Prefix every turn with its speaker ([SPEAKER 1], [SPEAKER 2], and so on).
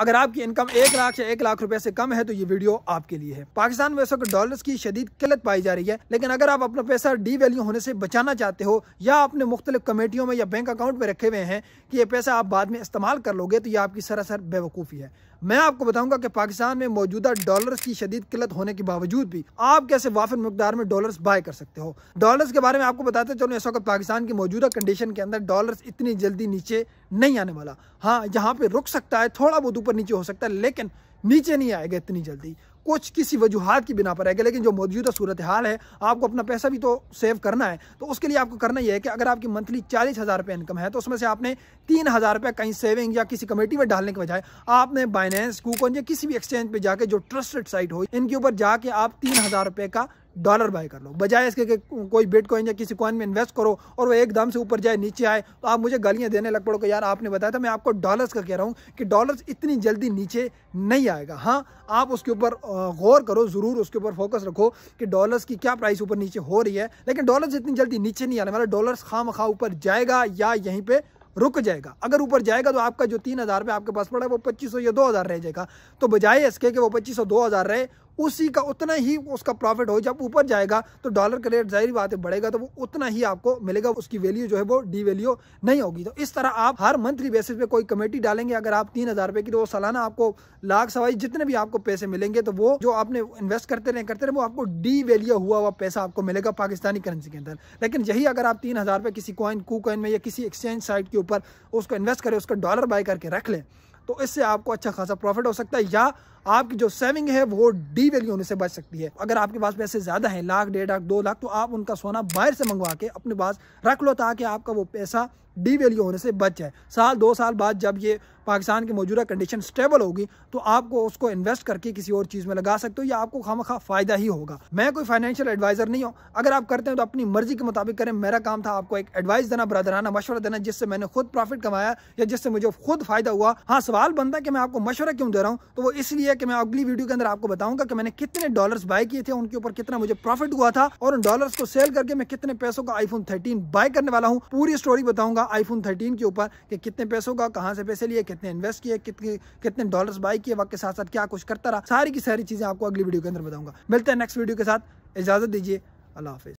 [SPEAKER 1] अगर आपकी इनकम एक लाख या एक लाख रुपए से कम है तो ये वीडियो आपके लिए है पाकिस्तान में इस वक्त डॉलर्स की शदीद किल्लत पाई जा रही है लेकिन अगर आप अपना पैसा डी वैल्यू होने से बचाना चाहते हो या अपने मुख्तलिफ कमेटियों में या बैंक अकाउंट में रखे हुए हैं कि ये पैसा आप बाद में इस्तेमाल कर लोगे तो ये आपकी सरासर बेवकूफ़ी है मैं आपको बताऊंगा कि पाकिस्तान में मौजूदा डॉलर्स की शदीद किल्लत होने के बावजूद भी आप कैसे वाफिल मकदार में डॉलर्स बाय कर सकते हो डॉलर्स के बारे में आपको बताते चलो इस वक्त पाकिस्तान की मौजूदा कंडीशन के अंदर डॉलर्स इतनी जल्दी नीचे नहीं आने वाला हाँ यहाँ पे रुक सकता है थोड़ा बहुत ऊपर नीचे हो सकता है लेकिन नीचे नहीं आएगा इतनी जल्दी कुछ किसी वजूहत की बिना पर आएगा लेकिन जो मौजूदा सूरत हाल है आपको अपना पैसा भी तो सेव करना है तो उसके लिए आपको करना यह है कि अगर आपकी मंथली चालीस हज़ार रुपये इनकम है तो उसमें से आपने तीन हज़ार रुपये कहीं सेविंग या किसी कमेटी में डालने के बजाय आपने बाइनेंस कूकन या किसी भी एक्सचेंज पर जाकर जो ट्रस्टेड साइट हो इनके ऊपर जाके आप तीन का डॉलर बाय कर लो बजाय इसके कोई बिटकॉइन या किसी कॉइन में इन्वेस्ट करो और वो एकदम से ऊपर जाए नीचे आए तो आप मुझे गालियाँ देने लग पड़ो कि यार आपने बताया था मैं आपको डॉलर्स का कह रहा हूँ कि डॉलर्स इतनी जल्दी नीचे नहीं आएगा हाँ आप उसके ऊपर गौर करो ज़रूर उसके ऊपर फोकस रखो कि डॉलर्स की क्या प्राइस ऊपर नीचे हो रही है लेकिन डॉलर्स इतनी जल्दी नीचे नहीं आने वाला डॉलर्स खाम खा ऊपर जाएगा या यहीं पर रुक जाएगा अगर ऊपर जाएगा तो आपका जो तीन हज़ार रुपये आपके पास पड़ा है वो पच्चीस सौ या दो हज़ार रह जाएगा तो बजाय इसके कि वो पच्चीस सौ दो हज़ार रहे उसी का उतना ही उसका प्रॉफिट हो जब ऊपर जाएगा तो डॉलर का रेट जाहिर बात है बढ़ेगा तो वो उतना ही आपको मिलेगा उसकी वैल्यू जो है वो डी वैल्यू नहीं होगी तो इस तरह आप हर मंथली बेसिस पे कोई कमेटी डालेंगे अगर आप तीन हज़ार रुपये की तो सालाना आपको लाख सवाई जितने भी आपको पैसे मिलेंगे तो वो जो आपने इन्वेस्ट करते रहे करते रहे वो आपको डी वैल्यू हुआ हुआ पैसा आपको मिलेगा पाकिस्तानी करेंसी के अंदर लेकिन यही अगर आप तीन हज़ार रुपये किसी कॉइन कू कॉइन में या किसी एक्सचेंज साइट के ऊपर उसको इन्वेस्ट करें उसका डॉलर बाय करके रख लें तो इससे आपको अच्छा खासा प्रॉफिट हो सकता है या आपकी जो सेविंग है वो डी वैल्यू होने से बच सकती है अगर आपके पास पैसे ज़्यादा हैं लाख डेढ़ लाख दो लाख तो आप उनका सोना बाहर से मंगवा के अपने पास रख लो ताकि आपका वो पैसा डी वैल्यू होने से बच जाए साल दो साल बाद जब ये पाकिस्तान की मौजूदा कंडीशन स्टेबल होगी तो आपको उसको इन्वेस्ट करके किसी और चीज़ में लगा सकते हो या आपको खाम खा फायदा ही होगा मैं कोई फाइनेंशियल एडवाइज़र नहीं हूँ अगर आप करते हैं तो अपनी मर्जी के मुताबिक करें मेरा काम था आपको एक एडवाइस देना बरदराना मशवरा देना जिससे मैंने खुद प्रॉफिट कमाया या जिससे मुझे खुद फायदा हुआ हाँ सवाल बनता है कि मैं आपको मशवरा क्यों दे रहा हूँ तो वो इसलिए कि मैं अगली वीडियो के अंदर आपको बताऊंगा कि मैंने कितने डॉलर्स बाय किए थे उनके ऊपर कितना मुझे प्रॉफिट हुआ था और उन डॉलर्स को सेल करके मैं कितने पैसों का आईफोन थर्टीन बाय करने वाला हूँ पूरी स्टोरी बताऊंगा आईफोन थर्टीन के ऊपर कि कितने पैसों का कहाँ से पैसे लिए कितने इन्वेस्ट किए कितने कितने डॉलर्स बाय किए वक्त के साथ साथ क्या कुछ करता रहा सारी की सारी चीजें आपको अगली वीडियो के अंदर बताऊंगा मिलते हैं नेक्स्ट वीडियो के साथ इजाजत दीजिए अल्लाह हाफिज